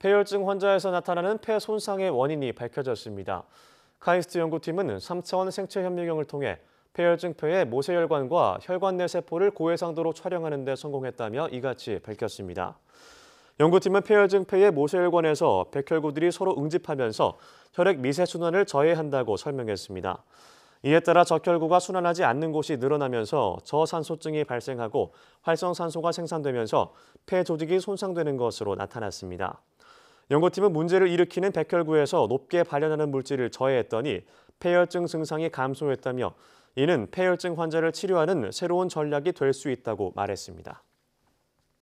폐혈증 환자에서 나타나는 폐 손상의 원인이 밝혀졌습니다. 카이스트 연구팀은 3차원 생체 현미경을 통해 폐혈증 폐의 모세혈관과 혈관 내 세포를 고해상도로 촬영하는 데 성공했다며 이같이 밝혔습니다. 연구팀은 폐혈증 폐의 모세혈관에서 백혈구들이 서로 응집하면서 혈액 미세순환을 저해한다고 설명했습니다. 이에 따라 적혈구가 순환하지 않는 곳이 늘어나면서 저산소증이 발생하고 활성산소가 생산되면서 폐 조직이 손상되는 것으로 나타났습니다. 연구팀은 문제를 일으키는 백혈구에서 높게 발현하는 물질을 저해했더니 폐혈증 증상이 감소했다며 이는 폐혈증 환자를 치료하는 새로운 전략이 될 수 있다고 말했습니다.